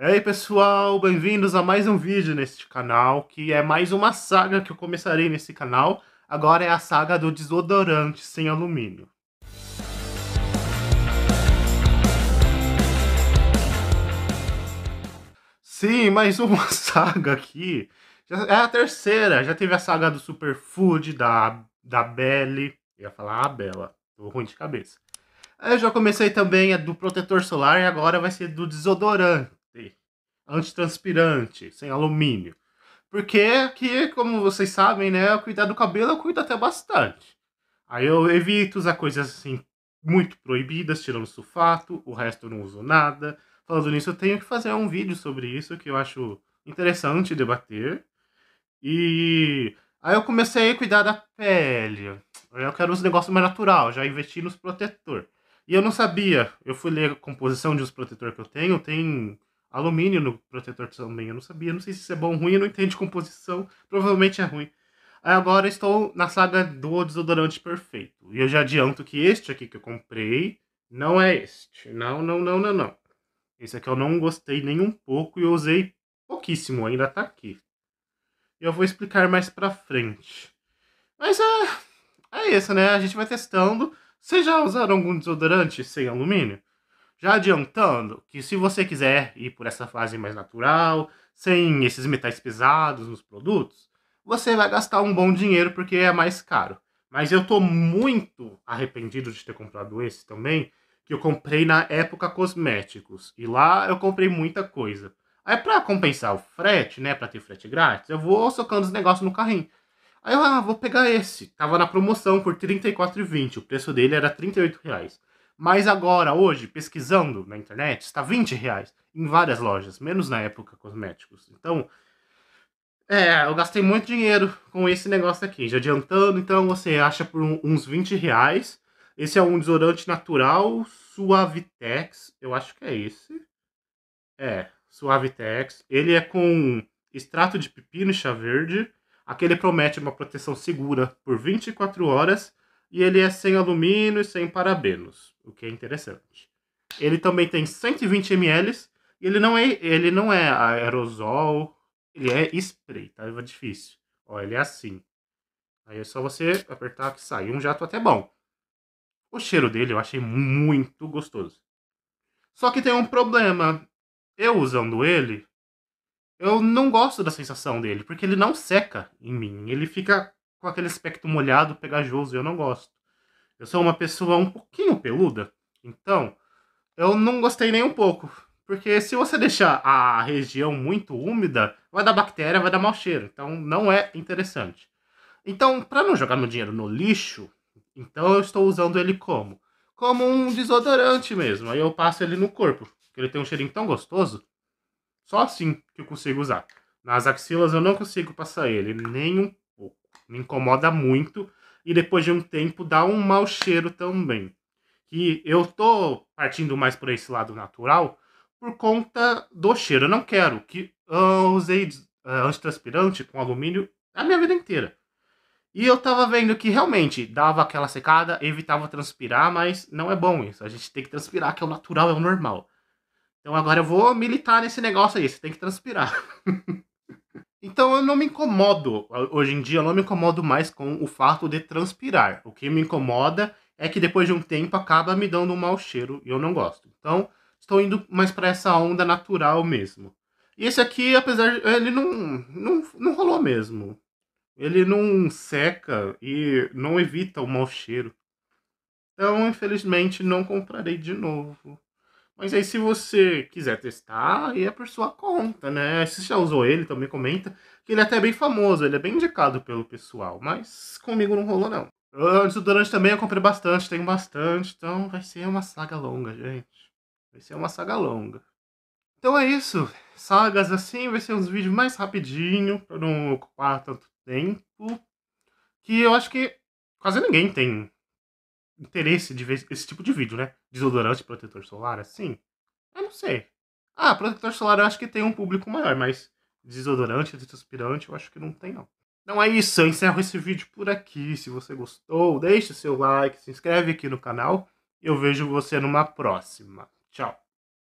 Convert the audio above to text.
E aí pessoal, bem-vindos a mais um vídeo neste canal, que é mais uma saga que eu começarei nesse canal. Agora é a saga do desodorante sem alumínio. Sim, mais uma saga aqui. É a terceira, já teve a saga do Superfood, da, da Belle, ia falar a Bela, tô ruim de cabeça. Eu já comecei também a do protetor solar e agora vai ser do desodorante antitranspirante, sem alumínio. Porque aqui, como vocês sabem, né, cuidar do cabelo eu cuido até bastante. Aí eu evito usar coisas assim muito proibidas, tirando sulfato, o resto eu não uso nada. Falando nisso, eu tenho que fazer um vídeo sobre isso que eu acho interessante debater. E aí eu comecei a cuidar da pele. Eu quero os negócios mais natural, já investi nos protetor. E eu não sabia, eu fui ler a composição de uns protetor que eu tenho, tem alumínio no protetor também. Eu não sabia, não sei se isso é bom ou ruim, eu não entendo de composição. Provavelmente é ruim. Agora estou na saga do desodorante perfeito. E eu já adianto que este aqui que eu comprei não é este. Não, não, não, não, não. Esse aqui eu não gostei nem um pouco e eu usei pouquíssimo, ainda tá aqui. Eu vou explicar mais pra frente. Mas é, é isso, né? A gente vai testando. Vocês já usaram algum desodorante sem alumínio? Já adiantando que se você quiser ir por essa fase mais natural, sem esses metais pesados nos produtos, você vai gastar um bom dinheiro porque é mais caro. Mas eu tô muito arrependido de ter comprado esse também, que eu comprei na época cosméticos e lá eu comprei muita coisa. Aí para compensar o frete, né, para ter frete grátis, eu vou socando os negócios no carrinho. Aí eu ah, vou pegar esse. Tava na promoção por R$ 34,20. O preço dele era R$ 38 reais. Mas agora, hoje, pesquisando na internet, está 20 reais em várias lojas, menos na época cosméticos. Então, é, eu gastei muito dinheiro com esse negócio aqui. Já adiantando, então você acha por uns 20 reais. Esse é um desodorante natural Suavitex, eu acho que é esse. É, Suavitex. Ele é com extrato de pepino e chá verde. Aqui ele promete uma proteção segura por 24 horas e ele é sem alumínio e sem parabenos, o que é interessante. Ele também tem 120 ml e ele não é, ele não é aerosol, ele é spray, tá? É difícil. Ó, ele é assim. Aí é só você apertar que sai. Um jato tá até bom. O cheiro dele eu achei muito gostoso. Só que tem um problema. Eu usando ele, eu não gosto da sensação dele, porque ele não seca em mim. Ele fica com aquele aspecto molhado, pegajoso, eu não gosto. Eu sou uma pessoa um pouquinho peluda, então eu não gostei nem um pouco. Porque se você deixar a região muito úmida, vai dar bactéria, vai dar mau cheiro. Então não é interessante. Então, para não jogar meu dinheiro no lixo, então eu estou usando ele como? Como um desodorante mesmo. Aí eu passo ele no corpo, porque ele tem um cheirinho tão gostoso. Só assim que eu consigo usar. Nas axilas eu não consigo passar ele, nem um me incomoda muito. E depois de um tempo dá um mau cheiro também. Que eu tô partindo mais por esse lado natural por conta do cheiro. Eu não quero que usei uh, eh, antitranspirante com alumínio a minha vida inteira. E eu tava vendo que realmente dava aquela secada, evitava transpirar, mas não é bom isso. A gente tem que transpirar, que é o natural, é o normal. Então agora eu vou militar nesse negócio aí, você tem que transpirar. Então eu não me incomodo, hoje em dia eu não me incomodo mais com o fato de transpirar. O que me incomoda é que depois de um tempo acaba me dando um mau cheiro e eu não gosto. Então estou indo mais para essa onda natural mesmo. E esse aqui, apesar de. ele não, não, não rolou mesmo. Ele não seca e não evita o mau cheiro. Então, infelizmente, não comprarei de novo. Mas aí, se você quiser testar, aí é por sua conta, né? Se já usou ele, também comenta. Que ele é até bem famoso, ele é bem indicado pelo pessoal. Mas comigo não rolou, não. Antes do Durante também eu comprei bastante, tenho bastante. Então vai ser uma saga longa, gente. Vai ser uma saga longa. Então é isso. Sagas assim, vai ser uns vídeos mais rapidinho, pra não ocupar tanto tempo. Que eu acho que quase ninguém tem interesse de ver esse tipo de vídeo, né? Desodorante, protetor solar, assim? Eu não sei. Ah, protetor solar eu acho que tem um público maior, mas desodorante, antitranspirante eu acho que não tem, não. Então é isso, eu encerro esse vídeo por aqui. Se você gostou, deixe seu like, se inscreve aqui no canal. Eu vejo você numa próxima. Tchau.